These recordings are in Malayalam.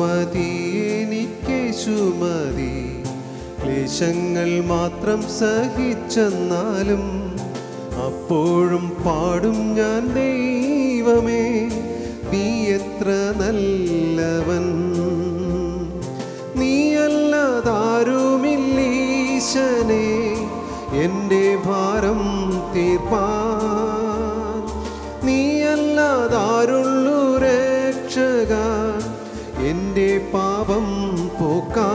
മതി എനിക്കേശു മതി ക്ലേശങ്ങൾ മാത്രം സഹിച്ചെന്നാലും അപ്പോഴും പാടും ഞാൻ ദൈവമേ നീ എത്ര നല്ലവൻ നീയല്ലാതാരുമില്ലീശനെ എൻ്റെ ഭാരം തീർപ്പാ എൻ്റെ പാപം പോക്കാ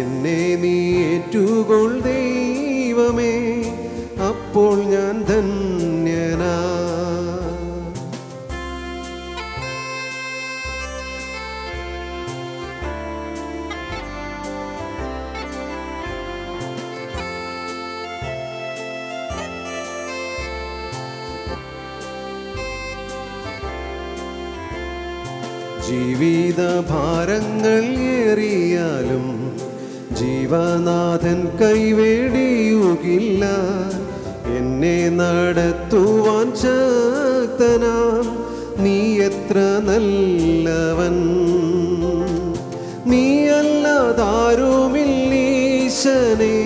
എന്നെ നീ ഏറ്റുകൊൾ ദൈവമേ അപ്പോൾ ഞാൻ ധന്യ ജീവിത ഭാരങ്ങൾ ഏറിയാലും ജീവനാഥൻ കൈവേടിയുകില്ല എന്നെ നടത്തുവാൻ ശക്തനാം നീ എത്ര നല്ലവൻ നീയല്ലാതാരുമില്ലീശനെ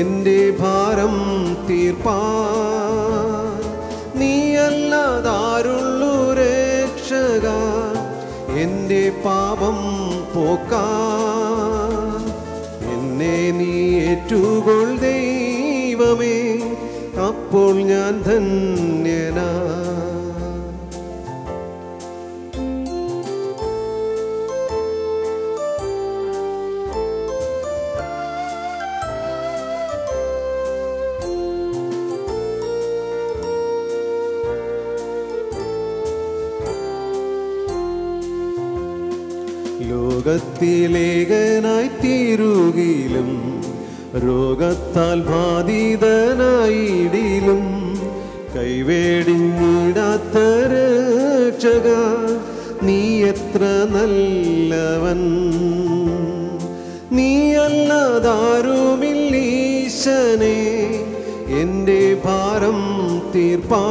എൻ്റെ ഭാരം തീർപ്പാ എൻ്റെ പാപം പോക്കാൻ എന്നെ നീ ഏറ്റുകൊൾ ദൈവമേ അപ്പോൾ ഞാൻ ധന്യനാ സുഖത്തിലേകനായി തീരുകയിലും രോഗത്താൽ ബാധിതനായിടിലും കൈവേടിഞ്ഞിടാത്ത രക്ഷക നീ എത്ര നല്ലവൻ നീയല്ലാതാരുമില്ലീശനെ എൻ്റെ ഭാരം തീർപ്പാ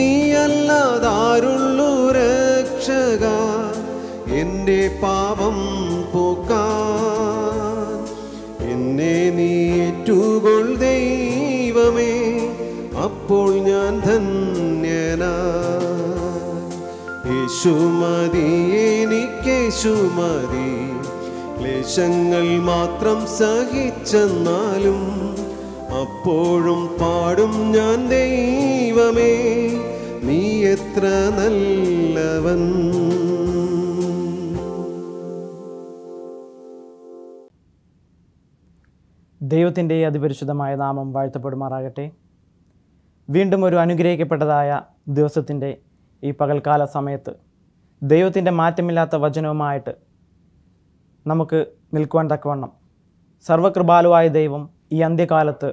നീയല്ലാതാരുള്ളൂ രക്ഷകാ എൻ്റെ പാപം പോക്കാൻ എന്നെ നീ ഏറ്റുകൊൾ ദൈവമേ അപ്പോൾ ഞാൻ ധന്യനാ യേശുമതി എനിക്കേശുമതി ക്ലേശങ്ങൾ മാത്രം സഹിച്ചെന്നാലും അപ്പോഴും പാടും ഞാൻ ദൈവമേ നീ എത്ര നല്ലവൻ ദൈവത്തിൻ്റെ അതിപരിശുദ്ധമായ നാമം വാഴ്ത്തപ്പെടുമാറാകട്ടെ വീണ്ടും ഒരു അനുഗ്രഹിക്കപ്പെട്ടതായ ദിവസത്തിൻ്റെ ഈ പകൽക്കാല സമയത്ത് ദൈവത്തിൻ്റെ മാറ്റമില്ലാത്ത വചനവുമായിട്ട് നമുക്ക് നിൽക്കുവാൻ തക്കവണ്ണം സർവകൃപാലുവായ ദൈവം ഈ അന്ത്യകാലത്ത്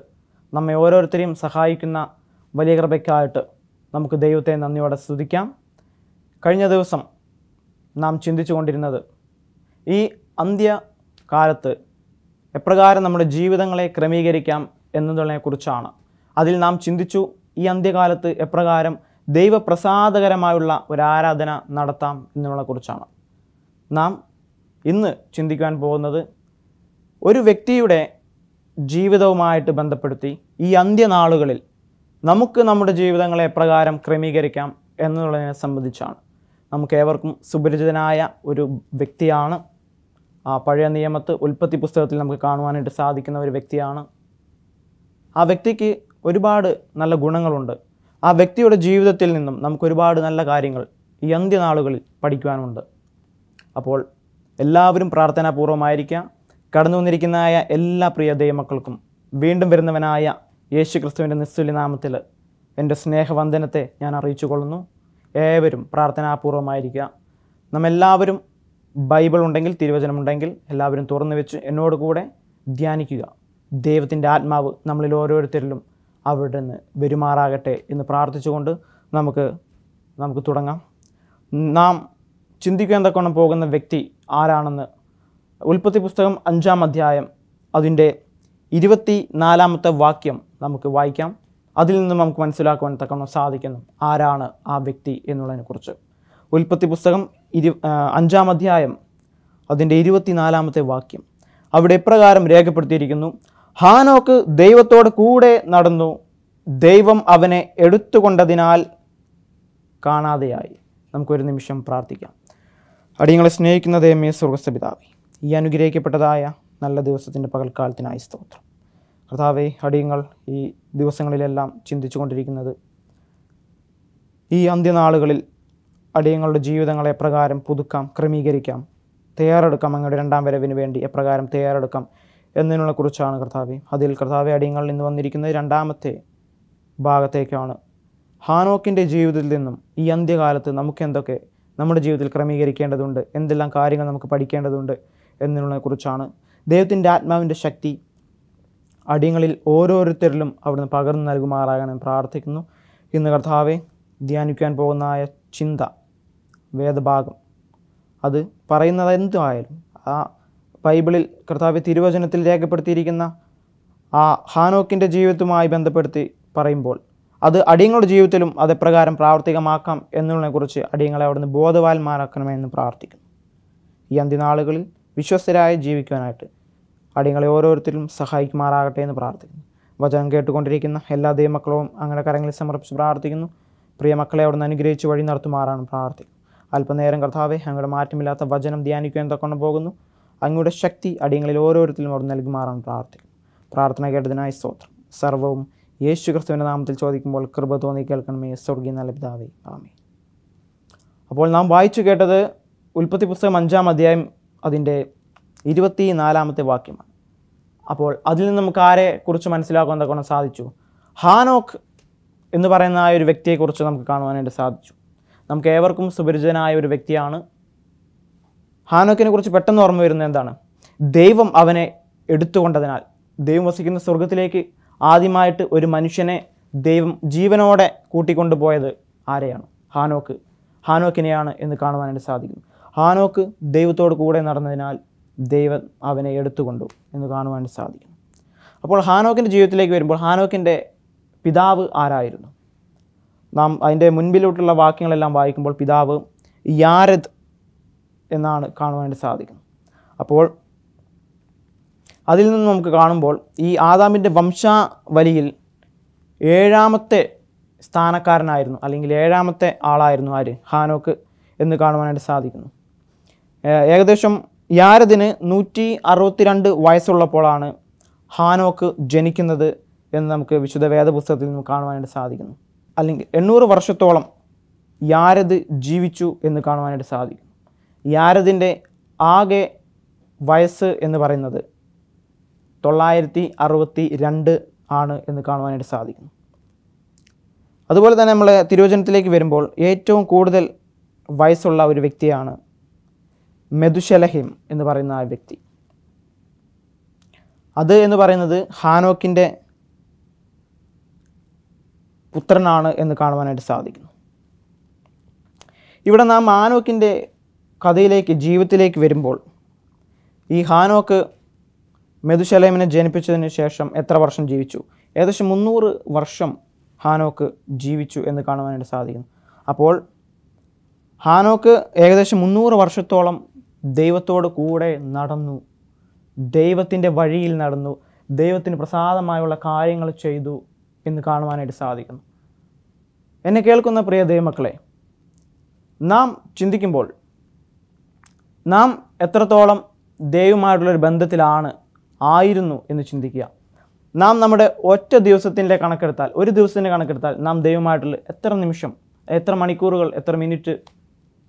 നമ്മെ ഓരോരുത്തരെയും സഹായിക്കുന്ന വലിയ കൃപയ്ക്കായിട്ട് നമുക്ക് ദൈവത്തെ നന്ദിയോടെ സ്തുതിക്കാം കഴിഞ്ഞ ദിവസം നാം ചിന്തിച്ചു കൊണ്ടിരുന്നത് ഈ കാലത്ത് എപ്രകാരം നമ്മുടെ ജീവിതങ്ങളെ ക്രമീകരിക്കാം എന്നതിനെക്കുറിച്ചാണ് അതിൽ നാം ചിന്തിച്ചു ഈ അന്ത്യകാലത്ത് എപ്രകാരം ദൈവപ്രസാദകരമായുള്ള ഒരു ആരാധന നടത്താം എന്നുള്ളതിനെക്കുറിച്ചാണ് നാം ഇന്ന് ചിന്തിക്കാൻ പോകുന്നത് ഒരു വ്യക്തിയുടെ ജീവിതവുമായിട്ട് ബന്ധപ്പെടുത്തി ഈ അന്ത്യനാളുകളിൽ നമുക്ക് നമ്മുടെ ജീവിതങ്ങളെ എപ്രകാരം ക്രമീകരിക്കാം എന്നുള്ളതിനെ സംബന്ധിച്ചാണ് നമുക്കേവർക്കും സുപരിചിതനായ ഒരു വ്യക്തിയാണ് പഴയ നിയമത്ത് ഉൽപ്പത്തി പുസ്തകത്തിൽ നമുക്ക് കാണുവാനായിട്ട് സാധിക്കുന്ന ഒരു വ്യക്തിയാണ് ആ വ്യക്തിക്ക് ഒരുപാട് നല്ല ഗുണങ്ങളുണ്ട് ആ വ്യക്തിയുടെ ജീവിതത്തിൽ നിന്നും നമുക്ക് ഒരുപാട് നല്ല കാര്യങ്ങൾ ഈ അന്ത്യനാളുകളിൽ പഠിക്കുവാനുണ്ട് അപ്പോൾ എല്ലാവരും പ്രാർത്ഥനാപൂർവ്വമായിരിക്കുക കടന്നു വന്നിരിക്കുന്നതായ എല്ലാ പ്രിയ ദൈവമക്കൾക്കും വീണ്ടും വരുന്നവനായ യേശു ക്രിസ്തുവിൻ്റെ നിസ്തുലിനാമത്തിൽ എൻ്റെ സ്നേഹവന്ദനത്തെ ഞാൻ അറിയിച്ചു കൊള്ളുന്നു ഏവരും പ്രാർത്ഥനാപൂർവ്വമായിരിക്കുക നമ്മെല്ലാവരും ബൈബിൾ ഉണ്ടെങ്കിൽ തിരുവചനമുണ്ടെങ്കിൽ എല്ലാവരും തുറന്നു വെച്ച് എന്നോട് കൂടെ ധ്യാനിക്കുക ദൈവത്തിൻ്റെ ആത്മാവ് നമ്മളിൽ ഓരോരുത്തരിലും അവിടെ നിന്ന് വരുമാറാകട്ടെ എന്ന് പ്രാർത്ഥിച്ചുകൊണ്ട് നമുക്ക് നമുക്ക് തുടങ്ങാം നാം ചിന്തിക്കാൻ തക്കോണം പോകുന്ന വ്യക്തി ആരാണെന്ന് ഉൽപ്പത്തി പുസ്തകം അഞ്ചാം അധ്യായം അതിൻ്റെ ഇരുപത്തി നാലാമത്തെ വാക്യം നമുക്ക് വായിക്കാം അതിൽ നിന്ന് നമുക്ക് മനസ്സിലാക്കുവാൻ തക്കോണം സാധിക്കുന്നു ആരാണ് ആ വ്യക്തി എന്നുള്ളതിനെക്കുറിച്ച് ഉൽപ്പത്തി പുസ്തകം ഇരു അഞ്ചാം അധ്യായം അതിൻ്റെ ഇരുപത്തിനാലാമത്തെ വാക്യം അവിടെ എപ്രകാരം രേഖപ്പെടുത്തിയിരിക്കുന്നു ഹാനോക്ക് ദൈവത്തോട് കൂടെ നടന്നു ദൈവം അവനെ എടുത്തുകൊണ്ടതിനാൽ കാണാതെയായി നമുക്കൊരു നിമിഷം പ്രാർത്ഥിക്കാം അടിയങ്ങളെ സ്നേഹിക്കുന്ന ദൈവമേ സ്വർഗസ്ഥ ഈ അനുഗ്രഹിക്കപ്പെട്ടതായ നല്ല ദിവസത്തിൻ്റെ പകൽക്കാലത്തിനായി സ്തോത്രം കർത്താവെ അടിയങ്ങൾ ഈ ദിവസങ്ങളിലെല്ലാം ചിന്തിച്ചുകൊണ്ടിരിക്കുന്നത് ഈ അന്ത്യനാളുകളിൽ അടിയങ്ങളുടെ ജീവിതങ്ങളെ എപ്രകാരം പുതുക്കാം ക്രമീകരിക്കാം തയ്യാറെടുക്കാം അങ്ങയുടെ രണ്ടാം വരവിന് വേണ്ടി എപ്രകാരം തയ്യാറെടുക്കാം എന്നതിനുള്ള കുറിച്ചാണ് കർത്താവ് അതിൽ കർത്താവ് അടിയങ്ങളിൽ നിന്ന് വന്നിരിക്കുന്നത് രണ്ടാമത്തെ ഭാഗത്തേക്കാണ് ഹാനോക്കിൻ്റെ ജീവിതത്തിൽ നിന്നും ഈ അന്ത്യകാലത്ത് നമുക്ക് എന്തൊക്കെ നമ്മുടെ ജീവിതത്തിൽ ക്രമീകരിക്കേണ്ടതുണ്ട് എന്തെല്ലാം കാര്യങ്ങൾ നമുക്ക് പഠിക്കേണ്ടതുണ്ട് എന്നതിനെക്കുറിച്ചാണ് ദൈവത്തിൻ്റെ ആത്മാവിൻ്റെ ശക്തി അടിയങ്ങളിൽ ഓരോരുത്തരിലും അവിടുന്ന് പകർന്നു നൽകുമാറാകണം പ്രാർത്ഥിക്കുന്നു ഇന്ന് കർത്താവെ ധ്യാനിക്കാൻ പോകുന്നതായ ചിന്ത വേദഭാഗം അത് പറയുന്നത് എന്തുമായാലും ആ ബൈബിളിൽ കർത്താവ് തിരുവചനത്തിൽ രേഖപ്പെടുത്തിയിരിക്കുന്ന ആ ഹാനോക്കിൻ്റെ ജീവിതവുമായി ബന്ധപ്പെടുത്തി പറയുമ്പോൾ അത് അടിയങ്ങളുടെ ജീവിതത്തിലും അതെപ്രകാരം പ്രാവർത്തികമാക്കാം എന്നുള്ളതിനെക്കുറിച്ച് അടിയങ്ങളെ അവിടുന്ന് ബോധവാന്മാരാക്കണമെന്ന് പ്രാർത്ഥിക്കുന്നു ഈ അന്തിനാളുകളിൽ വിശ്വസ്തരായി ജീവിക്കുവാനായിട്ട് അടിയങ്ങളെ ഓരോരുത്തരും സഹായിക്കുമാറാകട്ടെ എന്ന് പ്രാർത്ഥിക്കുന്നു വചനം കേട്ടുകൊണ്ടിരിക്കുന്ന എല്ലാ ദൈവമക്കളും അങ്ങനെ കരങ്ങളിൽ സമർപ്പിച്ച് പ്രാർത്ഥിക്കുന്നു പ്രിയ മക്കളെ അവിടുന്ന് അനുഗ്രഹിച്ച് വഴി നടത്തുമാറാണ് പ്രാർത്ഥിക്കുന്നത് അല്പനേരം കർത്താവെ അങ്ങയുടെ മാറ്റമില്ലാത്ത വചനം ധ്യാനിക്കുവാൻ തക്കൊണ്ട് പോകുന്നു അങ്ങയുടെ ശക്തി അടിയങ്ങളിൽ ഓരോരുത്തരും അവർ നൽകുമാറാണ് പ്രാർത്ഥന പ്രാർത്ഥന കേട്ടതിനായി സ്തോത്രം സർവവും യേശു ക്രിസ്തുവിൻ്റെ നാമത്തിൽ ചോദിക്കുമ്പോൾ കൃപ തോന്നി കേൾക്കണമേ സ്വർഗീയ നല്ല പിതാവേ ആമേ അപ്പോൾ നാം വായിച്ചു കേട്ടത് ഉൽപ്പത്തി പുസ്തകം അഞ്ചാം അധ്യായം അതിൻ്റെ ഇരുപത്തി നാലാമത്തെ വാക്യമാണ് അപ്പോൾ അതിൽ നിന്ന് നമുക്ക് ആരെ കുറിച്ച് മനസ്സിലാക്കാൻ തക്കോണം സാധിച്ചു ഹാനോക്ക് എന്ന് പറയുന്ന ആ ഒരു വ്യക്തിയെക്കുറിച്ച് നമുക്ക് കാണുവാനായിട്ട് സാധിച്ചു നമുക്ക് ഏവർക്കും സുപരിചിതനായ ഒരു വ്യക്തിയാണ് ഹാനോക്കിനെ കുറിച്ച് പെട്ടെന്ന് ഓർമ്മ വരുന്നത് എന്താണ് ദൈവം അവനെ എടുത്തുകൊണ്ടതിനാൽ ദൈവം വസിക്കുന്ന സ്വർഗത്തിലേക്ക് ആദ്യമായിട്ട് ഒരു മനുഷ്യനെ ദൈവം ജീവനോടെ കൂട്ടിക്കൊണ്ടുപോയത് ആരെയാണ് ഹാനോക്ക് ഹാനോക്കിനെയാണ് എന്ന് കാണുവാനായിട്ട് സാധിക്കും ഹാനോക്ക് ദൈവത്തോട് കൂടെ നടന്നതിനാൽ ദൈവം അവനെ എടുത്തുകൊണ്ടു എന്ന് കാണുവാനായിട്ട് സാധിക്കും അപ്പോൾ ഹാനോക്കിൻ്റെ ജീവിതത്തിലേക്ക് വരുമ്പോൾ ഹാനോക്കിൻ്റെ പിതാവ് ആരായിരുന്നു നാം അതിൻ്റെ മുൻപിലോട്ടുള്ള വാക്യങ്ങളെല്ലാം വായിക്കുമ്പോൾ പിതാവ് യാരദ് എന്നാണ് കാണുവാനായിട്ട് സാധിക്കുന്നത് അപ്പോൾ അതിൽ നിന്ന് നമുക്ക് കാണുമ്പോൾ ഈ ആദാമിൻ്റെ വംശാവലിയിൽ ഏഴാമത്തെ സ്ഥാനക്കാരനായിരുന്നു അല്ലെങ്കിൽ ഏഴാമത്തെ ആളായിരുന്നു ആര് ഹാനോക്ക് എന്ന് കാണുവാനായിട്ട് സാധിക്കുന്നു ഏകദേശം യാരദിന് നൂറ്റി അറുപത്തിരണ്ട് വയസ്സുള്ളപ്പോഴാണ് ഹാനോക്ക് ജനിക്കുന്നത് എന്ന് നമുക്ക് വിശുദ്ധ വേദപുസ്തകത്തിൽ നിന്ന് കാണുവാനായിട്ട് സാധിക്കുന്നു അല്ലെങ്കിൽ എണ്ണൂറ് വർഷത്തോളം യാരത് ജീവിച്ചു എന്ന് കാണുവാനായിട്ട് സാധിക്കും യാരതിൻ്റെ ആകെ വയസ്സ് എന്ന് പറയുന്നത് തൊള്ളായിരത്തി അറുപത്തി രണ്ട് ആണ് എന്ന് കാണുവാനായിട്ട് സാധിക്കുന്നു അതുപോലെ തന്നെ നമ്മൾ തിരുവചനത്തിലേക്ക് വരുമ്പോൾ ഏറ്റവും കൂടുതൽ വയസ്സുള്ള ഒരു വ്യക്തിയാണ് മെതുശലഹിം എന്ന് പറയുന്ന ആ വ്യക്തി അത് എന്ന് പറയുന്നത് ഹാനോക്കിൻ്റെ പുത്രനാണ് എന്ന് കാണുവാനായിട്ട് സാധിക്കുന്നു ഇവിടെ നാം ആനോക്കിൻ്റെ കഥയിലേക്ക് ജീവിതത്തിലേക്ക് വരുമ്പോൾ ഈ ഹാനോക്ക് മെതുശലേമിനെ ജനിപ്പിച്ചതിന് ശേഷം എത്ര വർഷം ജീവിച്ചു ഏകദേശം മുന്നൂറ് വർഷം ഹാനോക്ക് ജീവിച്ചു എന്ന് കാണുവാനായിട്ട് സാധിക്കുന്നു അപ്പോൾ ഹാനോക്ക് ഏകദേശം മുന്നൂറ് വർഷത്തോളം ദൈവത്തോട് കൂടെ നടന്നു ദൈവത്തിൻ്റെ വഴിയിൽ നടന്നു ദൈവത്തിന് പ്രസാദമായുള്ള കാര്യങ്ങൾ ചെയ്തു ഇന്ന് കാണുവാനായിട്ട് സാധിക്കുന്നു എന്നെ കേൾക്കുന്ന പ്രിയ ദൈവമക്കളെ നാം ചിന്തിക്കുമ്പോൾ നാം എത്രത്തോളം ദൈവമായിട്ടുള്ളൊരു ബന്ധത്തിലാണ് ആയിരുന്നു എന്ന് ചിന്തിക്കുക നാം നമ്മുടെ ഒറ്റ ദിവസത്തിൻ്റെ കണക്കെടുത്താൽ ഒരു ദിവസത്തിൻ്റെ കണക്കെടുത്താൽ നാം ദൈവമായിട്ടുള്ള എത്ര നിമിഷം എത്ര മണിക്കൂറുകൾ എത്ര മിനിറ്റ്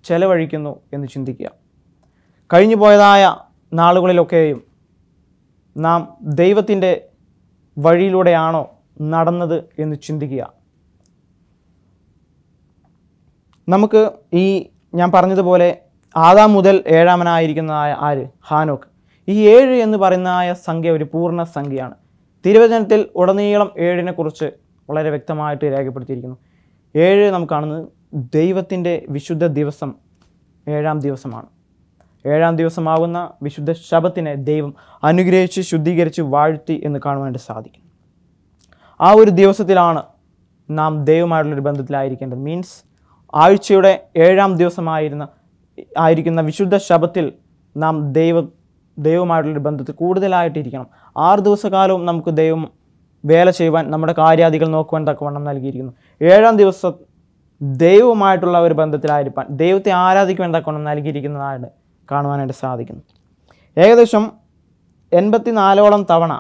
ചെലവഴിക്കുന്നു എന്ന് ചിന്തിക്കുക കഴിഞ്ഞു പോയതായ നാളുകളിലൊക്കെയും നാം ദൈവത്തിൻ്റെ വഴിയിലൂടെയാണോ നടന്നത് എന്ന് ചിന്തിക്കുക നമുക്ക് ഈ ഞാൻ പറഞ്ഞതുപോലെ ആദാം മുതൽ ഏഴാമനായിരിക്കുന്നതായ ആര് ഹാനോക്ക് ഈ ഏഴ് എന്ന് പറയുന്നതായ സംഖ്യ ഒരു പൂർണ്ണ സംഖ്യയാണ് തിരുവചനത്തിൽ ഉടനീളം ഏഴിനെക്കുറിച്ച് വളരെ വ്യക്തമായിട്ട് രേഖപ്പെടുത്തിയിരിക്കുന്നു ഏഴ് നാം കാണുന്നത് ദൈവത്തിൻ്റെ വിശുദ്ധ ദിവസം ഏഴാം ദിവസമാണ് ഏഴാം ദിവസമാകുന്ന വിശുദ്ധ ശബത്തിനെ ദൈവം അനുഗ്രഹിച്ച് ശുദ്ധീകരിച്ച് വാഴ്ത്തി എന്ന് കാണുവാനായിട്ട് സാധിക്കും ആ ഒരു ദിവസത്തിലാണ് നാം ദൈവമായിട്ടുള്ളൊരു ബന്ധത്തിലായിരിക്കേണ്ടത് മീൻസ് ആഴ്ചയുടെ ഏഴാം ദിവസമായിരുന്ന ആയിരിക്കുന്ന വിശുദ്ധ ശബത്തിൽ നാം ദൈവ ദൈവമായിട്ടുള്ളൊരു ബന്ധത്തിൽ കൂടുതലായിട്ടിരിക്കണം ആറ് ദിവസകാലവും നമുക്ക് ദൈവം വേല ചെയ്യുവാൻ നമ്മുടെ കാര്യാദികൾ നോക്കുവാൻ തക്കവണ്ണം നൽകിയിരിക്കുന്നു ഏഴാം ദിവസം ദൈവവുമായിട്ടുള്ള ഒരു ബന്ധത്തിലായിരിക്കാൻ ദൈവത്തെ ആരാധിക്കുവാൻ തക്കവണ്ണം നൽകിയിരിക്കുന്നതായിട്ട് കാണുവാനായിട്ട് സാധിക്കുന്നു ഏകദേശം നാലോളം തവണ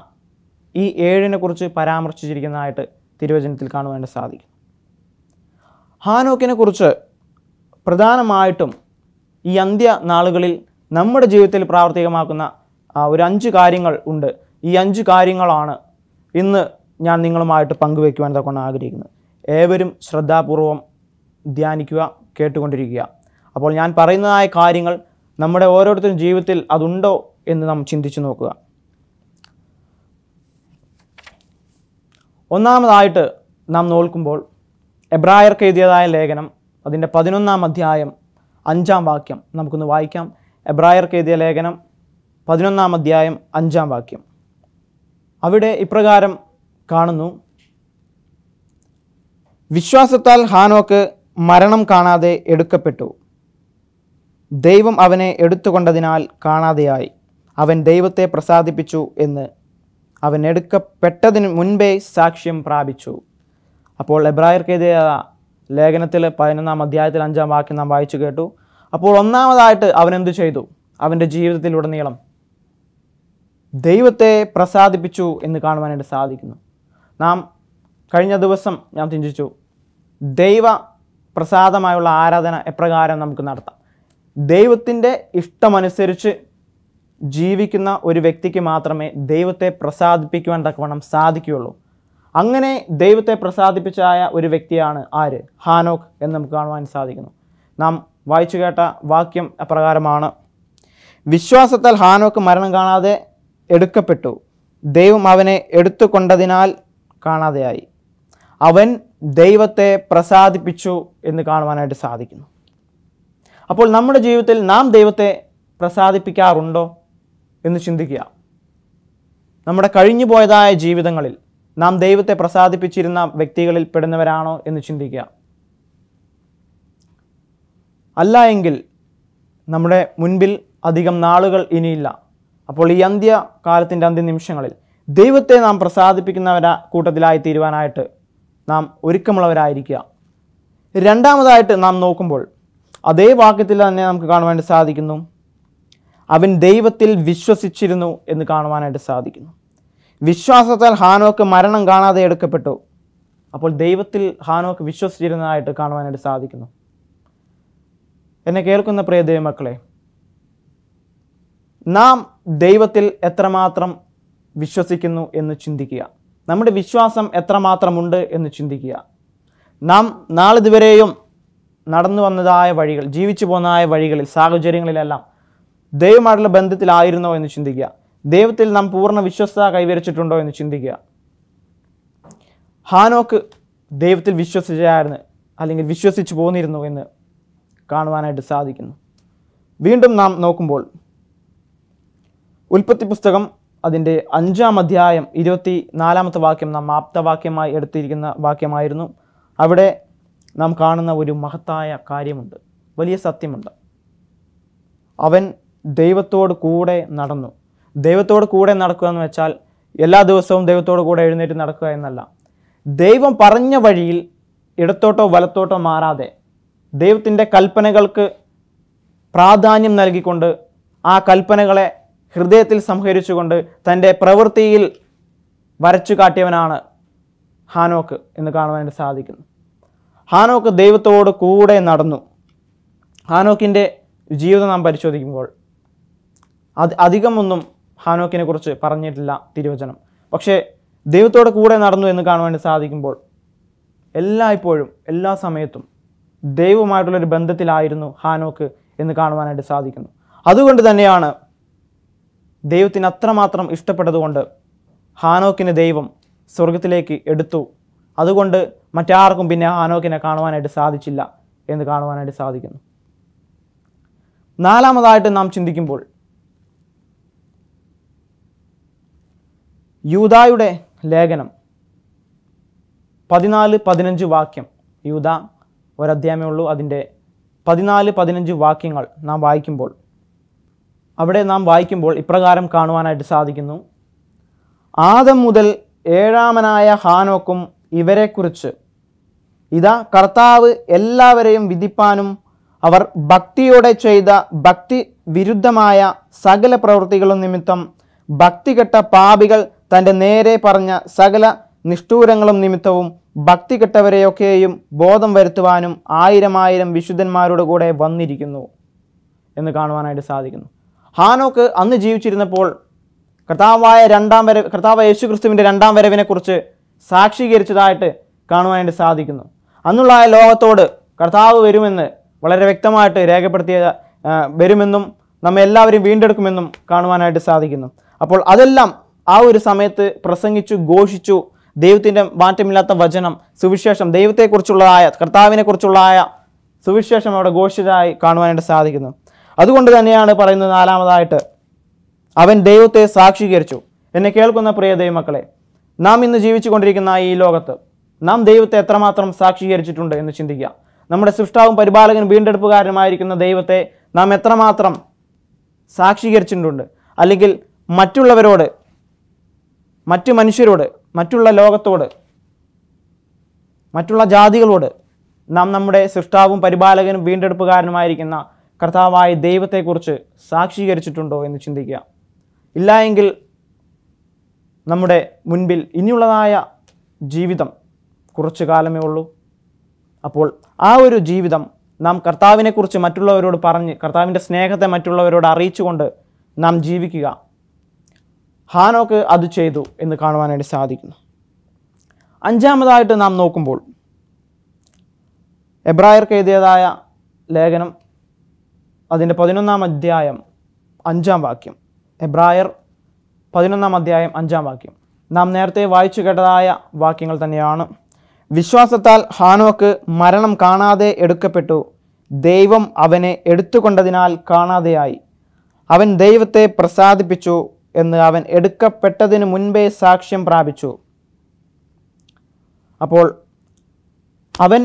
ഈ കുറിച്ച് പരാമർശിച്ചിരിക്കുന്നതായിട്ട് തിരുവചനത്തിൽ കാണുവാനായിട്ട് സാധിക്കും ഹാനോക്കിനെ കുറിച്ച് പ്രധാനമായിട്ടും ഈ അന്ത്യ നാളുകളിൽ നമ്മുടെ ജീവിതത്തിൽ പ്രാവർത്തികമാക്കുന്ന ഒരു അഞ്ച് കാര്യങ്ങൾ ഉണ്ട് ഈ അഞ്ച് കാര്യങ്ങളാണ് ഇന്ന് ഞാൻ നിങ്ങളുമായിട്ട് പങ്കുവയ്ക്കുവാൻ തക്കൊണ്ട് ആഗ്രഹിക്കുന്നത് ഏവരും ശ്രദ്ധാപൂർവം ധ്യാനിക്കുക കേട്ടുകൊണ്ടിരിക്കുക അപ്പോൾ ഞാൻ പറയുന്നതായ കാര്യങ്ങൾ നമ്മുടെ ഓരോരുത്തരും ജീവിതത്തിൽ അതുണ്ടോ എന്ന് നാം ചിന്തിച്ചു നോക്കുക ഒന്നാമതായിട്ട് നാം നോക്കുമ്പോൾ എബ്രായർക്ക് എഴുതിയതായ ലേഖനം അതിൻ്റെ പതിനൊന്നാം അധ്യായം അഞ്ചാം വാക്യം നമുക്കൊന്ന് വായിക്കാം എബ്രായർക്ക് എഴുതിയ ലേഖനം പതിനൊന്നാം അധ്യായം അഞ്ചാം വാക്യം അവിടെ ഇപ്രകാരം കാണുന്നു വിശ്വാസത്താൽ ഹാനോക്ക് മരണം കാണാതെ എടുക്കപ്പെട്ടു ദൈവം അവനെ എടുത്തുകൊണ്ടതിനാൽ കാണാതെയായി അവൻ ദൈവത്തെ പ്രസാദിപ്പിച്ചു എന്ന് അവൻ എടുക്കപ്പെട്ടതിന് മുൻപേ സാക്ഷ്യം പ്രാപിച്ചു അപ്പോൾ എബ്രായർക്കെതിരെ ലേഖനത്തിൽ പതിനൊന്നാം അധ്യായത്തിൽ അഞ്ചാം വാക്യം നാം വായിച്ചു കേട്ടു അപ്പോൾ ഒന്നാമതായിട്ട് അവൻ എന്ത് ചെയ്തു അവൻ്റെ ജീവിതത്തിലുടനീളം ദൈവത്തെ പ്രസാദിപ്പിച്ചു എന്ന് കാണുവാനായിട്ട് സാധിക്കുന്നു നാം കഴിഞ്ഞ ദിവസം ഞാൻ ചിന്തിച്ചു ദൈവ പ്രസാദമായുള്ള ആരാധന എപ്രകാരം നമുക്ക് നടത്താം ദൈവത്തിൻ്റെ ഇഷ്ടമനുസരിച്ച് ജീവിക്കുന്ന ഒരു വ്യക്തിക്ക് മാത്രമേ ദൈവത്തെ പ്രസാദിപ്പിക്കുവാൻ തക്കവണ്ണം സാധിക്കുകയുള്ളൂ അങ്ങനെ ദൈവത്തെ പ്രസാദിപ്പിച്ചായ ഒരു വ്യക്തിയാണ് ആര് ഹാനോക്ക് എന്ന് നമുക്ക് കാണുവാൻ സാധിക്കുന്നു നാം വായിച്ചു കേട്ട വാക്യം അപ്രകാരമാണ് വിശ്വാസത്താൽ ഹാനോക്ക് മരണം കാണാതെ എടുക്കപ്പെട്ടു ദൈവം അവനെ എടുത്തുകൊണ്ടതിനാൽ കാണാതെയായി അവൻ ദൈവത്തെ പ്രസാദിപ്പിച്ചു എന്ന് കാണുവാനായിട്ട് സാധിക്കുന്നു അപ്പോൾ നമ്മുടെ ജീവിതത്തിൽ നാം ദൈവത്തെ പ്രസാദിപ്പിക്കാറുണ്ടോ എന്ന് ചിന്തിക്കുക നമ്മുടെ കഴിഞ്ഞു പോയതായ ജീവിതങ്ങളിൽ നാം ദൈവത്തെ പ്രസാദിപ്പിച്ചിരുന്ന വ്യക്തികളിൽ പെടുന്നവരാണോ എന്ന് ചിന്തിക്കുക അല്ല എങ്കിൽ നമ്മുടെ മുൻപിൽ അധികം നാളുകൾ ഇനിയില്ല അപ്പോൾ ഈ അന്ത്യകാലത്തിൻ്റെ അന്ത്യനിമിഷങ്ങളിൽ ദൈവത്തെ നാം പ്രസാദിപ്പിക്കുന്നവരാ കൂട്ടത്തിലായി തീരുവാനായിട്ട് നാം ഒരുക്കമുള്ളവരായിരിക്കുക രണ്ടാമതായിട്ട് നാം നോക്കുമ്പോൾ അതേ വാക്യത്തിൽ തന്നെ നമുക്ക് കാണുവാൻ സാധിക്കുന്നു അവൻ ദൈവത്തിൽ വിശ്വസിച്ചിരുന്നു എന്ന് കാണുവാനായിട്ട് സാധിക്കുന്നു വിശ്വാസത്താൽ ഹാനോക്ക് മരണം കാണാതെ എടുക്കപ്പെട്ടു അപ്പോൾ ദൈവത്തിൽ ഹാനോക്ക് വിശ്വസിച്ചിരുന്നതായിട്ട് കാണുവാനായിട്ട് സാധിക്കുന്നു എന്നെ കേൾക്കുന്ന പ്രിയ ദൈവമക്കളെ നാം ദൈവത്തിൽ എത്രമാത്രം വിശ്വസിക്കുന്നു എന്ന് ചിന്തിക്കുക നമ്മുടെ വിശ്വാസം എത്രമാത്രമുണ്ട് എന്ന് ചിന്തിക്കുക നാം നാളിതുവരെയും നടന്നു വന്നതായ വഴികൾ ജീവിച്ചു പോന്നതായ വഴികളിൽ സാഹചര്യങ്ങളിലെല്ലാം ദൈവമായിട്ടുള്ള ബന്ധത്തിലായിരുന്നോ എന്ന് ചിന്തിക്കുക ദൈവത്തിൽ നാം പൂർണ്ണ വിശ്വസ്ത കൈവരിച്ചിട്ടുണ്ടോ എന്ന് ചിന്തിക്കുക ഹാനോക്ക് ദൈവത്തിൽ വിശ്വസിച്ചായിരുന്നു അല്ലെങ്കിൽ വിശ്വസിച്ചു പോന്നിരുന്നു എന്ന് കാണുവാനായിട്ട് സാധിക്കുന്നു വീണ്ടും നാം നോക്കുമ്പോൾ ഉൽപ്പത്തി പുസ്തകം അതിൻ്റെ അഞ്ചാം അധ്യായം ഇരുപത്തി നാലാമത്തെ വാക്യം നാം ആപ്തവാക്യമായി എടുത്തിരിക്കുന്ന വാക്യമായിരുന്നു അവിടെ നാം കാണുന്ന ഒരു മഹത്തായ കാര്യമുണ്ട് വലിയ സത്യമുണ്ട് അവൻ ദൈവത്തോട് കൂടെ നടന്നു ദൈവത്തോട് കൂടെ നടക്കുക എന്ന് വെച്ചാൽ എല്ലാ ദിവസവും ദൈവത്തോട് കൂടെ എഴുന്നേറ്റ് നടക്കുക എന്നല്ല ദൈവം പറഞ്ഞ വഴിയിൽ ഇടത്തോട്ടോ വലത്തോട്ടോ മാറാതെ ദൈവത്തിൻ്റെ കൽപ്പനകൾക്ക് പ്രാധാന്യം നൽകിക്കൊണ്ട് ആ കൽപ്പനകളെ ഹൃദയത്തിൽ സംഹരിച്ചുകൊണ്ട് തൻ്റെ പ്രവൃത്തിയിൽ വരച്ചു കാട്ടിയവനാണ് ഹാനോക്ക് എന്ന് കാണുവാനായിട്ട് സാധിക്കുന്നു ഹാനോക്ക് ദൈവത്തോട് കൂടെ നടന്നു ഹാനോക്കിൻ്റെ ജീവിതം നാം പരിശോധിക്കുമ്പോൾ അത് അധികമൊന്നും ഹാനോക്കിനെ കുറിച്ച് പറഞ്ഞിട്ടില്ല തിരുവചനം പക്ഷേ ദൈവത്തോടെ കൂടെ നടന്നു എന്ന് കാണുവാൻ സാധിക്കുമ്പോൾ എല്ലായ്പ്പോഴും എല്ലാ സമയത്തും ദൈവമായിട്ടുള്ളൊരു ബന്ധത്തിലായിരുന്നു ഹാനോക്ക് എന്ന് കാണുവാനായിട്ട് സാധിക്കുന്നു അതുകൊണ്ട് തന്നെയാണ് ദൈവത്തിന് അത്രമാത്രം ഇഷ്ടപ്പെട്ടതുകൊണ്ട് ഹാനോക്കിന് ദൈവം സ്വർഗത്തിലേക്ക് എടുത്തു അതുകൊണ്ട് മറ്റാർക്കും പിന്നെ ഹാനോക്കിനെ കാണുവാനായിട്ട് സാധിച്ചില്ല എന്ന് കാണുവാനായിട്ട് സാധിക്കുന്നു നാലാമതായിട്ട് നാം ചിന്തിക്കുമ്പോൾ യൂതായുടെ ലേഖനം പതിനാല് പതിനഞ്ച് വാക്യം യൂത ഒരധ്യായമേ ഉള്ളൂ അതിൻ്റെ പതിനാല് പതിനഞ്ച് വാക്യങ്ങൾ നാം വായിക്കുമ്പോൾ അവിടെ നാം വായിക്കുമ്പോൾ ഇപ്രകാരം കാണുവാനായിട്ട് സാധിക്കുന്നു ആദം മുതൽ ഏഴാമനായ ഹാനോക്കും ഇവരെക്കുറിച്ച് ഇതാ കർത്താവ് എല്ലാവരെയും വിധിപ്പാനും അവർ ഭക്തിയോടെ ചെയ്ത ഭക്തി വിരുദ്ധമായ സകല പ്രവൃത്തികളും നിമിത്തം ഭക്തികെട്ട പാപികൾ തൻ്റെ നേരെ പറഞ്ഞ സകല നിഷ്ഠൂരങ്ങളും നിമിത്തവും ഭക്തി കെട്ടവരെയൊക്കെയും ബോധം വരുത്തുവാനും ആയിരം ആയിരം വിശുദ്ധന്മാരുടെ കൂടെ വന്നിരിക്കുന്നു എന്ന് കാണുവാനായിട്ട് സാധിക്കുന്നു ഹാനോക്ക് അന്ന് ജീവിച്ചിരുന്നപ്പോൾ കർത്താവായ രണ്ടാം വരവ് കർത്താവ് യേശു ക്രിസ്തുവിൻ്റെ രണ്ടാം വരവിനെക്കുറിച്ച് സാക്ഷീകരിച്ചതായിട്ട് കാണുവാനായിട്ട് സാധിക്കുന്നു അന്നുള്ള ലോകത്തോട് കർത്താവ് വരുമെന്ന് വളരെ വ്യക്തമായിട്ട് രേഖപ്പെടുത്തിയ വരുമെന്നും നമ്മെ വീണ്ടെടുക്കുമെന്നും കാണുവാനായിട്ട് സാധിക്കുന്നു അപ്പോൾ അതെല്ലാം ആ ഒരു സമയത്ത് പ്രസംഗിച്ചു ഘോഷിച്ചു ദൈവത്തിൻ്റെ മാറ്റമില്ലാത്ത വചനം സുവിശേഷം ദൈവത്തെക്കുറിച്ചുള്ളതായ കർത്താവിനെക്കുറിച്ചുള്ളതായ സുവിശേഷം അവിടെ ഘോഷിച്ചതായി കാണുവാനായിട്ട് സാധിക്കുന്നു അതുകൊണ്ട് തന്നെയാണ് പറയുന്നത് നാലാമതായിട്ട് അവൻ ദൈവത്തെ സാക്ഷീകരിച്ചു എന്നെ കേൾക്കുന്ന പ്രിയ ദൈവമക്കളെ നാം ഇന്ന് ജീവിച്ചു കൊണ്ടിരിക്കുന്ന ഈ ലോകത്ത് നാം ദൈവത്തെ എത്രമാത്രം സാക്ഷീകരിച്ചിട്ടുണ്ട് എന്ന് ചിന്തിക്കുക നമ്മുടെ സൃഷ്ടാവും പരിപാലകനും വീണ്ടെടുപ്പുകാരനുമായിരിക്കുന്ന ദൈവത്തെ നാം എത്രമാത്രം സാക്ഷീകരിച്ചിട്ടുണ്ട് അല്ലെങ്കിൽ മറ്റുള്ളവരോട് മറ്റു മനുഷ്യരോട് മറ്റുള്ള ലോകത്തോട് മറ്റുള്ള ജാതികളോട് നാം നമ്മുടെ സൃഷ്ടാവും പരിപാലകനും വീണ്ടെടുപ്പുകാരനുമായിരിക്കുന്ന കർത്താവായ ദൈവത്തെക്കുറിച്ച് സാക്ഷീകരിച്ചിട്ടുണ്ടോ എന്ന് ചിന്തിക്കുക ഇല്ല എങ്കിൽ നമ്മുടെ മുൻപിൽ ഇനിയുള്ളതായ ജീവിതം കുറച്ചു കാലമേ ഉള്ളൂ അപ്പോൾ ആ ഒരു ജീവിതം നാം കർത്താവിനെക്കുറിച്ച് മറ്റുള്ളവരോട് പറഞ്ഞ് കർത്താവിൻ്റെ സ്നേഹത്തെ മറ്റുള്ളവരോട് അറിയിച്ചുകൊണ്ട് നാം ജീവിക്കുക ഹാനോക്ക് അത് ചെയ്തു എന്ന് കാണുവാനായിട്ട് സാധിക്കുന്നു അഞ്ചാമതായിട്ട് നാം നോക്കുമ്പോൾ എബ്രായർക്ക് എഴുതിയതായ ലേഖനം അതിൻ്റെ പതിനൊന്നാം അധ്യായം അഞ്ചാം വാക്യം എബ്രായർ പതിനൊന്നാം അധ്യായം അഞ്ചാം വാക്യം നാം നേരത്തെ വായിച്ചു കേട്ടതായ വാക്യങ്ങൾ തന്നെയാണ് വിശ്വാസത്താൽ ഹാനോക്ക് മരണം കാണാതെ എടുക്കപ്പെട്ടു ദൈവം അവനെ എടുത്തുകൊണ്ടതിനാൽ കാണാതെയായി അവൻ ദൈവത്തെ പ്രസാദിപ്പിച്ചു എന്ന് അവൻ എടുക്കപ്പെട്ടതിനു മുൻപേ സാക്ഷ്യം പ്രാപിച്ചു അപ്പോൾ അവൻ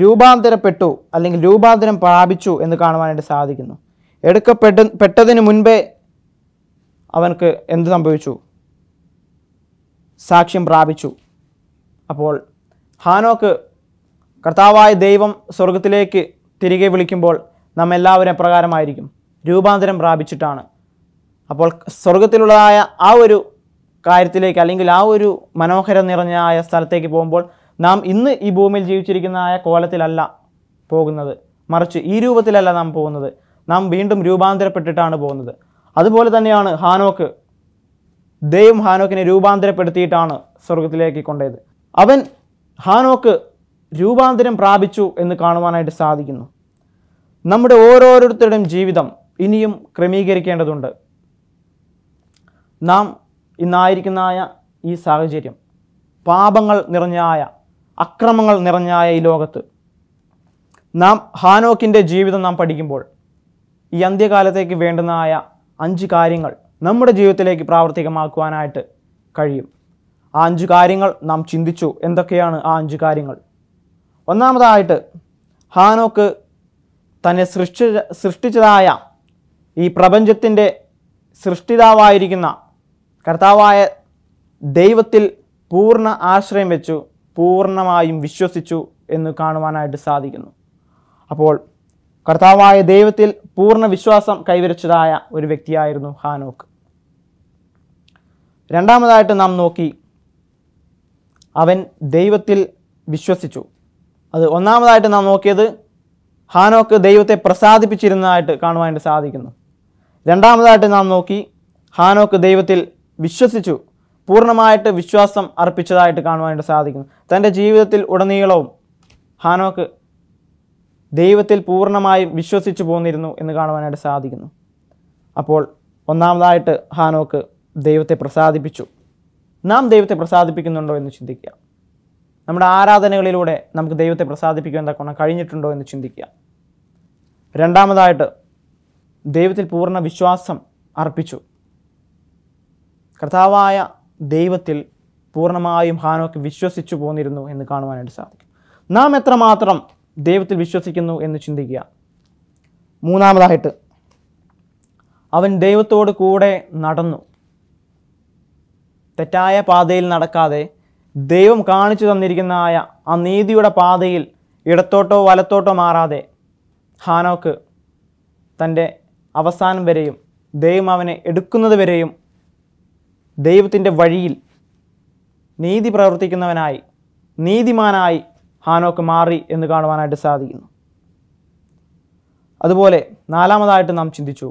രൂപാന്തരപ്പെട്ടു അല്ലെങ്കിൽ രൂപാന്തരം പ്രാപിച്ചു എന്ന് കാണുവാനായിട്ട് സാധിക്കുന്നു എടുക്കപ്പെട്ട പെട്ടതിനു മുൻപേ അവനക്ക് എന്ത് സംഭവിച്ചു സാക്ഷ്യം പ്രാപിച്ചു അപ്പോൾ ഹാനോക്ക് കർത്താവായ ദൈവം സ്വർഗത്തിലേക്ക് തിരികെ വിളിക്കുമ്പോൾ നമ്മെല്ലാവരും എപ്രകാരമായിരിക്കും പ്രകാരമായിരിക്കും രൂപാന്തരം പ്രാപിച്ചിട്ടാണ് അപ്പോൾ സ്വർഗത്തിലുള്ളതായ ആ ഒരു കാര്യത്തിലേക്ക് അല്ലെങ്കിൽ ആ ഒരു മനോഹര നിറഞ്ഞായ സ്ഥലത്തേക്ക് പോകുമ്പോൾ നാം ഇന്ന് ഈ ഭൂമിയിൽ ജീവിച്ചിരിക്കുന്നതായ കോലത്തിലല്ല പോകുന്നത് മറിച്ച് ഈ രൂപത്തിലല്ല നാം പോകുന്നത് നാം വീണ്ടും രൂപാന്തരപ്പെട്ടിട്ടാണ് പോകുന്നത് അതുപോലെ തന്നെയാണ് ഹാനോക്ക് ദൈവം ഹാനോക്കിനെ രൂപാന്തരപ്പെടുത്തിയിട്ടാണ് സ്വർഗത്തിലേക്ക് കൊണ്ടത് അവൻ ഹാനോക്ക് രൂപാന്തരം പ്രാപിച്ചു എന്ന് കാണുവാനായിട്ട് സാധിക്കുന്നു നമ്മുടെ ഓരോരുത്തരുടെയും ജീവിതം ഇനിയും ക്രമീകരിക്കേണ്ടതുണ്ട് നാം ഇന്നായിരിക്കുന്നതായ ഈ സാഹചര്യം പാപങ്ങൾ നിറഞ്ഞായ അക്രമങ്ങൾ നിറഞ്ഞായ ഈ ലോകത്ത് നാം ഹാനോക്കിൻ്റെ ജീവിതം നാം പഠിക്കുമ്പോൾ ഈ അന്ത്യകാലത്തേക്ക് വേണ്ടുന്നതായ അഞ്ച് കാര്യങ്ങൾ നമ്മുടെ ജീവിതത്തിലേക്ക് പ്രാവർത്തികമാക്കുവാനായിട്ട് കഴിയും ആ അഞ്ച് കാര്യങ്ങൾ നാം ചിന്തിച്ചു എന്തൊക്കെയാണ് ആ അഞ്ച് കാര്യങ്ങൾ ഒന്നാമതായിട്ട് ഹാനോക്ക് തന്നെ സൃഷ്ടി സൃഷ്ടിച്ചതായ ഈ പ്രപഞ്ചത്തിൻ്റെ സൃഷ്ടിതാവായിരിക്കുന്ന കർത്താവായ ദൈവത്തിൽ പൂർണ്ണ ആശ്രയം വെച്ചു പൂർണ്ണമായും വിശ്വസിച്ചു എന്ന് കാണുവാനായിട്ട് സാധിക്കുന്നു അപ്പോൾ കർത്താവായ ദൈവത്തിൽ പൂർണ്ണ വിശ്വാസം കൈവരിച്ചതായ ഒരു വ്യക്തിയായിരുന്നു ഹാനോക്ക് രണ്ടാമതായിട്ട് നാം നോക്കി അവൻ ദൈവത്തിൽ വിശ്വസിച്ചു അത് ഒന്നാമതായിട്ട് നാം നോക്കിയത് ഹാനോക്ക് ദൈവത്തെ പ്രസാദിപ്പിച്ചിരുന്നതായിട്ട് കാണുവാനായിട്ട് സാധിക്കുന്നു രണ്ടാമതായിട്ട് നാം നോക്കി ഹാനോക്ക് ദൈവത്തിൽ വിശ്വസിച്ചു പൂർണ്ണമായിട്ട് വിശ്വാസം അർപ്പിച്ചതായിട്ട് കാണുവാനായിട്ട് സാധിക്കുന്നു തൻ്റെ ജീവിതത്തിൽ ഉടനീളവും ഹാനോക്ക് ദൈവത്തിൽ പൂർണ്ണമായും വിശ്വസിച്ചു പോന്നിരുന്നു എന്ന് കാണുവാനായിട്ട് സാധിക്കുന്നു അപ്പോൾ ഒന്നാമതായിട്ട് ഹാനോക്ക് ദൈവത്തെ പ്രസാദിപ്പിച്ചു നാം ദൈവത്തെ പ്രസാദിപ്പിക്കുന്നുണ്ടോ എന്ന് ചിന്തിക്കുക നമ്മുടെ ആരാധനകളിലൂടെ നമുക്ക് ദൈവത്തെ പ്രസാദിപ്പിക്കാൻ തക്കോണം കഴിഞ്ഞിട്ടുണ്ടോ എന്ന് ചിന്തിക്കുക രണ്ടാമതായിട്ട് ദൈവത്തിൽ പൂർണ്ണ വിശ്വാസം അർപ്പിച്ചു കർത്താവായ ദൈവത്തിൽ പൂർണ്ണമായും ഹാനോക്ക് വിശ്വസിച്ചു പോന്നിരുന്നു എന്ന് കാണുവാനായിട്ട് സാധിക്കും നാം എത്രമാത്രം ദൈവത്തിൽ വിശ്വസിക്കുന്നു എന്ന് ചിന്തിക്കുക മൂന്നാമതായിട്ട് അവൻ ദൈവത്തോട് കൂടെ നടന്നു തെറ്റായ പാതയിൽ നടക്കാതെ ദൈവം കാണിച്ചു തന്നിരിക്കുന്ന ആ നീതിയുടെ പാതയിൽ ഇടത്തോട്ടോ വലത്തോട്ടോ മാറാതെ ഹാനോക്ക് തൻ്റെ അവസാനം വരെയും ദൈവം അവനെ എടുക്കുന്നത് വരെയും ദൈവത്തിൻ്റെ വഴിയിൽ നീതി പ്രവർത്തിക്കുന്നവനായി നീതിമാനായി ഹാനോക്ക് മാറി എന്ന് കാണുവാനായിട്ട് സാധിക്കുന്നു അതുപോലെ നാലാമതായിട്ട് നാം ചിന്തിച്ചു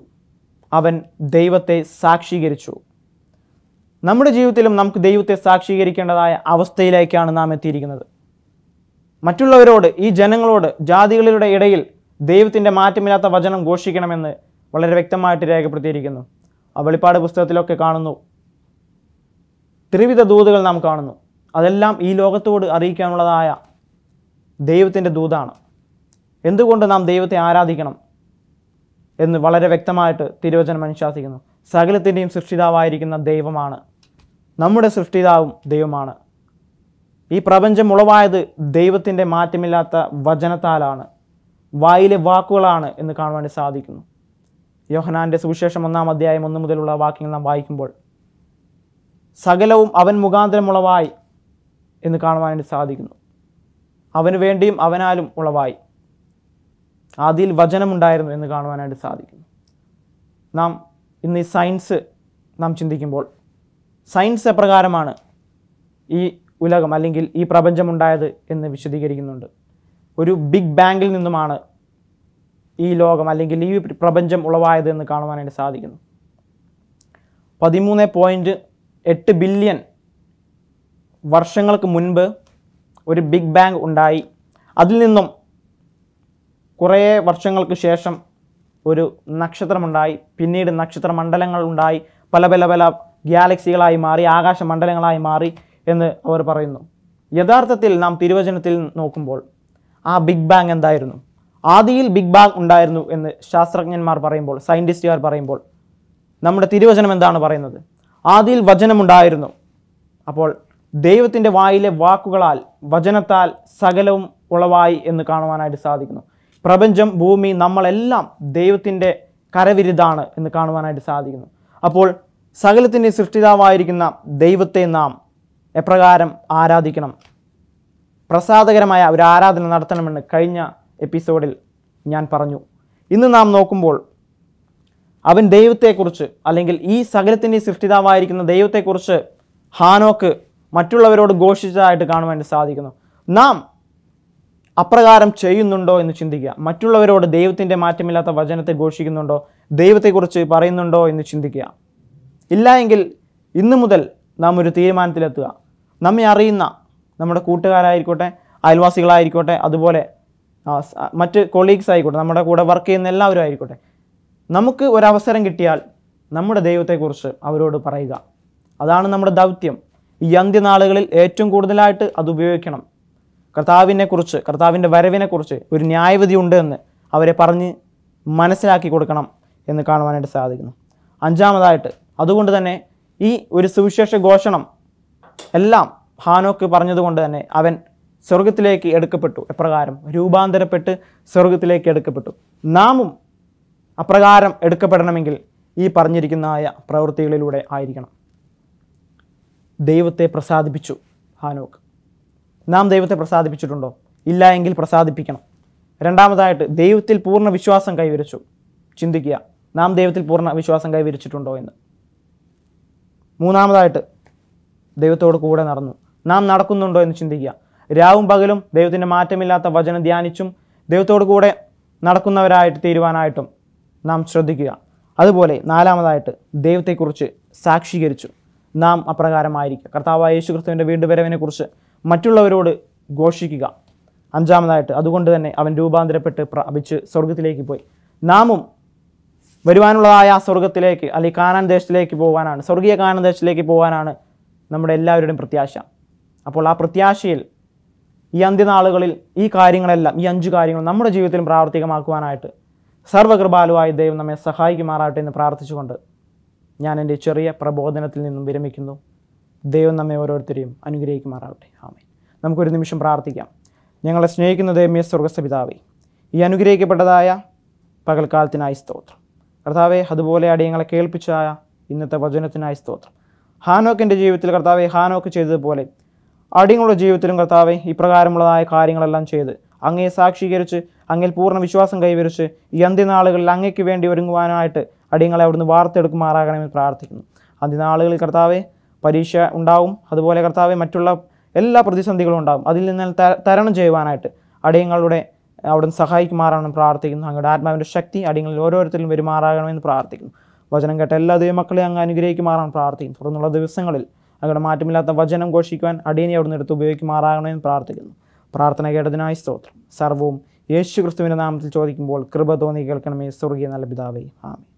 അവൻ ദൈവത്തെ സാക്ഷീകരിച്ചു നമ്മുടെ ജീവിതത്തിലും നമുക്ക് ദൈവത്തെ സാക്ഷീകരിക്കേണ്ടതായ അവസ്ഥയിലേക്കാണ് നാം എത്തിയിരിക്കുന്നത് മറ്റുള്ളവരോട് ഈ ജനങ്ങളോട് ജാതികളുടെ ഇടയിൽ ദൈവത്തിൻ്റെ മാറ്റമില്ലാത്ത വചനം ഘോഷിക്കണമെന്ന് വളരെ വ്യക്തമായിട്ട് രേഖപ്പെടുത്തിയിരിക്കുന്നു ആ വെളിപ്പാട് പുസ്തകത്തിലൊക്കെ കാണുന്നു ത്രിവിധ ദൂതുകൾ നാം കാണുന്നു അതെല്ലാം ഈ ലോകത്തോട് അറിയിക്കാനുള്ളതായ ദൈവത്തിൻ്റെ ദൂതാണ് എന്തുകൊണ്ട് നാം ദൈവത്തെ ആരാധിക്കണം എന്ന് വളരെ വ്യക്തമായിട്ട് തിരുവചനം അനുശാസിക്കുന്നു സകലത്തിൻ്റെയും സൃഷ്ടിതാവായിരിക്കുന്ന ദൈവമാണ് നമ്മുടെ സൃഷ്ടിതാവും ദൈവമാണ് ഈ പ്രപഞ്ചം ഉളവായത് ദൈവത്തിൻ്റെ മാറ്റമില്ലാത്ത വചനത്താലാണ് വായിലെ വാക്കുകളാണ് എന്ന് കാണുവാൻ സാധിക്കുന്നു യോഹനാൻ്റെ സുവിശേഷം ഒന്നാം അധ്യായം ഒന്ന് മുതലുള്ള വാക്യങ്ങൾ നാം വായിക്കുമ്പോൾ സകലവും അവൻ മുഖാന്തരം ഉളവായി എന്ന് കാണുവാനായിട്ട് സാധിക്കുന്നു അവന് വേണ്ടിയും അവനാലും ഉളവായി ആദ്യയിൽ വചനമുണ്ടായിരുന്നു എന്ന് കാണുവാനായിട്ട് സാധിക്കുന്നു നാം ഇന്ന് ഈ സയൻസ് നാം ചിന്തിക്കുമ്പോൾ സയൻസ് എപ്രകാരമാണ് ഈ ഉലകം അല്ലെങ്കിൽ ഈ പ്രപഞ്ചമുണ്ടായത് എന്ന് വിശദീകരിക്കുന്നുണ്ട് ഒരു ബിഗ് ബാങ്കിൽ നിന്നുമാണ് ഈ ലോകം അല്ലെങ്കിൽ ഈ പ്രപഞ്ചം ഉളവായത് എന്ന് കാണുവാനായിട്ട് സാധിക്കുന്നു പതിമൂന്ന് പോയിൻറ്റ് എട്ട് ബില്യൺ വർഷങ്ങൾക്ക് മുൻപ് ഒരു ബിഗ് ബാങ് ഉണ്ടായി അതിൽ നിന്നും കുറേ വർഷങ്ങൾക്ക് ശേഷം ഒരു നക്ഷത്രമുണ്ടായി പിന്നീട് നക്ഷത്രമണ്ഡലങ്ങൾ ഉണ്ടായി പല പല പല ഗ്യാലക്സികളായി മാറി ആകാശമണ്ഡലങ്ങളായി മാറി എന്ന് അവർ പറയുന്നു യഥാർത്ഥത്തിൽ നാം തിരുവചനത്തിൽ നോക്കുമ്പോൾ ആ ബിഗ് ബാങ് എന്തായിരുന്നു ആദിയിൽ ബിഗ് ബാങ് ഉണ്ടായിരുന്നു എന്ന് ശാസ്ത്രജ്ഞന്മാർ പറയുമ്പോൾ സയൻറ്റിസ്റ്റുകാർ പറയുമ്പോൾ നമ്മുടെ തിരുവചനം എന്താണ് പറയുന്നത് ആദിയിൽ വചനമുണ്ടായിരുന്നു അപ്പോൾ ദൈവത്തിൻ്റെ വായിലെ വാക്കുകളാൽ വചനത്താൽ സകലവും ഉളവായി എന്ന് കാണുവാനായിട്ട് സാധിക്കുന്നു പ്രപഞ്ചം ഭൂമി നമ്മളെല്ലാം ദൈവത്തിൻ്റെ കരവിരുതാണ് എന്ന് കാണുവാനായിട്ട് സാധിക്കുന്നു അപ്പോൾ സകലത്തിൻ്റെ സൃഷ്ടിതാവായിരിക്കുന്ന ദൈവത്തെ നാം എപ്രകാരം ആരാധിക്കണം പ്രസാദകരമായ ഒരു ആരാധന നടത്തണമെന്ന് കഴിഞ്ഞ എപ്പിസോഡിൽ ഞാൻ പറഞ്ഞു ഇന്ന് നാം നോക്കുമ്പോൾ അവൻ ദൈവത്തെക്കുറിച്ച് അല്ലെങ്കിൽ ഈ സകലത്തിൻ്റെ സൃഷ്ടിതാവായിരിക്കുന്ന ദൈവത്തെക്കുറിച്ച് ഹാനോക്ക് മറ്റുള്ളവരോട് ഘോഷിച്ചതായിട്ട് കാണുവാൻ സാധിക്കുന്നു നാം അപ്രകാരം ചെയ്യുന്നുണ്ടോ എന്ന് ചിന്തിക്കുക മറ്റുള്ളവരോട് ദൈവത്തിൻ്റെ മാറ്റമില്ലാത്ത വചനത്തെ ഘോഷിക്കുന്നുണ്ടോ ദൈവത്തെക്കുറിച്ച് പറയുന്നുണ്ടോ എന്ന് ചിന്തിക്കുക ഇല്ല എങ്കിൽ ഇന്നു മുതൽ നാം ഒരു തീരുമാനത്തിലെത്തുക നമ്മെ അറിയുന്ന നമ്മുടെ കൂട്ടുകാരായിരിക്കോട്ടെ അയൽവാസികളായിരിക്കോട്ടെ അതുപോലെ മറ്റ് കൊളീഗ്സ് ആയിക്കോട്ടെ നമ്മുടെ കൂടെ വർക്ക് ചെയ്യുന്ന എല്ലാവരും ആയിക്കോട്ടെ നമുക്ക് ഒരവസരം കിട്ടിയാൽ നമ്മുടെ ദൈവത്തെക്കുറിച്ച് അവരോട് പറയുക അതാണ് നമ്മുടെ ദൗത്യം ഈ അന്ത്യനാളുകളിൽ ഏറ്റവും കൂടുതലായിട്ട് അത് ഉപയോഗിക്കണം കർത്താവിനെക്കുറിച്ച് കർത്താവിൻ്റെ വരവിനെക്കുറിച്ച് ഒരു ന്യായവിധി ഉണ്ട് എന്ന് അവരെ പറഞ്ഞ് മനസ്സിലാക്കി കൊടുക്കണം എന്ന് കാണുവാനായിട്ട് സാധിക്കുന്നു അഞ്ചാമതായിട്ട് അതുകൊണ്ട് തന്നെ ഈ ഒരു സുവിശേഷ ഘോഷണം എല്ലാം ഹാനോക്ക് പറഞ്ഞതുകൊണ്ട് തന്നെ അവൻ സ്വർഗത്തിലേക്ക് എടുക്കപ്പെട്ടു എപ്രകാരം രൂപാന്തരപ്പെട്ട് സ്വർഗത്തിലേക്ക് എടുക്കപ്പെട്ടു നാമും അപ്രകാരം എടുക്കപ്പെടണമെങ്കിൽ ഈ പറഞ്ഞിരിക്കുന്നതായ പ്രവൃത്തികളിലൂടെ ആയിരിക്കണം ദൈവത്തെ പ്രസാദിപ്പിച്ചു ഹാനോക്ക് നാം ദൈവത്തെ പ്രസാദിപ്പിച്ചിട്ടുണ്ടോ ഇല്ല എങ്കിൽ പ്രസാദിപ്പിക്കണം രണ്ടാമതായിട്ട് ദൈവത്തിൽ പൂർണ്ണ വിശ്വാസം കൈവരിച്ചു ചിന്തിക്കുക നാം ദൈവത്തിൽ പൂർണ്ണ വിശ്വാസം കൈവരിച്ചിട്ടുണ്ടോ എന്ന് മൂന്നാമതായിട്ട് ദൈവത്തോട് കൂടെ നടന്നു നാം നടക്കുന്നുണ്ടോ എന്ന് ചിന്തിക്കുക രാവും പകലും ദൈവത്തിൻ്റെ മാറ്റമില്ലാത്ത വചനം ധ്യാനിച്ചും ദൈവത്തോട് കൂടെ നടക്കുന്നവരായിട്ട് തീരുവാനായിട്ടും നാം ശ്രദ്ധിക്കുക അതുപോലെ നാലാമതായിട്ട് ദൈവത്തെക്കുറിച്ച് സാക്ഷീകരിച്ചു നാം അപ്രകാരമായിരിക്കുക കർത്താവായ യേശു ക്രിസ്തുവിൻ്റെ വരവിനെക്കുറിച്ച് മറ്റുള്ളവരോട് ഘോഷിക്കുക അഞ്ചാമതായിട്ട് അതുകൊണ്ട് തന്നെ അവൻ രൂപാന്തരപ്പെട്ട് പ്രാപിച്ച് സ്വർഗത്തിലേക്ക് പോയി നാമും വരുവാനുള്ളതായ ആ സ്വർഗത്തിലേക്ക് അല്ലെങ്കിൽ കാനാൻ ദേശത്തിലേക്ക് പോകാനാണ് സ്വർഗീയ കാനാൻ ദേശത്തിലേക്ക് പോകാനാണ് നമ്മുടെ എല്ലാവരുടെയും പ്രത്യാശ അപ്പോൾ ആ പ്രത്യാശയിൽ ഈ അന്ത്യനാളുകളിൽ ഈ കാര്യങ്ങളെല്ലാം ഈ അഞ്ച് കാര്യങ്ങൾ നമ്മുടെ ജീവിതത്തിലും പ്രാവർത്തികമാക്കുവാനായിട്ട് സർവകൃപാലുവായ ദൈവം നമ്മെ സഹായിക്കുമാറാകട്ടെ എന്ന് പ്രാർത്ഥിച്ചുകൊണ്ട് ഞാൻ എൻ്റെ ചെറിയ പ്രബോധനത്തിൽ നിന്നും വിരമിക്കുന്നു ദൈവം നമ്മെ ഓരോരുത്തരെയും അനുഗ്രഹിക്കുമാറാവട്ടെ ആമേ നമുക്കൊരു നിമിഷം പ്രാർത്ഥിക്കാം ഞങ്ങളെ സ്നേഹിക്കുന്ന ദൈവമേ സ്വർഗസ്ഥ പിതാവേ ഈ അനുഗ്രഹിക്കപ്പെട്ടതായ പകൽക്കാലത്തിനായി സ്തോത്രം കർത്താവെ അതുപോലെ അടിയങ്ങളെ കേൾപ്പിച്ചതായ ഇന്നത്തെ വചനത്തിനായി സ്തോത്രം ഹാനോക്കിൻ്റെ ജീവിതത്തിൽ കർത്താവെ ഹാനോക്ക് ചെയ്തതുപോലെ അടിയങ്ങളുടെ ജീവിതത്തിലും കർത്താവെ ഇപ്രകാരമുള്ളതായ കാര്യങ്ങളെല്ലാം ചെയ്ത് അങ്ങയെ സാക്ഷീകരിച്ച് അങ്ങിൽ പൂർണ്ണ വിശ്വാസം കൈവരിച്ച് ഈ അന്ത്യനാളുകളിൽ അങ്ങയ്ക്ക് വേണ്ടി ഒരുങ്ങുവാനായിട്ട് അടിയങ്ങളെ അവിടുന്ന് വാർത്തെടുക്കുമാറാകണമെന്ന് പ്രാർത്ഥിക്കുന്നു അന്ത്യനാളുകളിൽ കർത്താവെ പരീക്ഷ ഉണ്ടാവും അതുപോലെ കർത്താവെ മറ്റുള്ള എല്ലാ പ്രതിസന്ധികളും ഉണ്ടാകും അതിൽ നിന്ന് തരണം ചെയ്യുവാനായിട്ട് അടിയങ്ങളുടെ അവിടുന്ന് സഹായിക്കുമാറാണെന്ന് പ്രാർത്ഥിക്കുന്നു അങ്ങയുടെ ആത്മാവിൻ്റെ ശക്തി അടിയങ്ങളിൽ ഓരോരുത്തരും വരുമാറാകണമെന്ന് പ്രാർത്ഥിക്കുന്നു വചനം കേട്ട എല്ലാ ദൈവമക്കളെയും അങ്ങ് അനുഗ്രഹിക്കുമാറാണ് പ്രാർത്ഥിക്കുന്നു തുടർന്നുള്ള ദിവസങ്ങളിൽ അങ്ങയുടെ മാറ്റമില്ലാത്ത വചനം ഘോഷിക്കുവാൻ അടിയനെ അവിടുന്ന് എടുത്ത് ഉപയോഗിക്കുമാറാകണമെന്ന് പ്രാർത്ഥിക്കുന്നു പ്രാർത്ഥന കേട്ടതിനായി സ്തോത്രം സർവവും യേശു ക്രിസ്തുവിൻ്റെ നാമത്തിൽ ചോദിക്കുമ്പോൾ കൃപ തോന്നി കേൾക്കണമേ സ്വർഗീയ നല്ല പിതാവേ ആമേ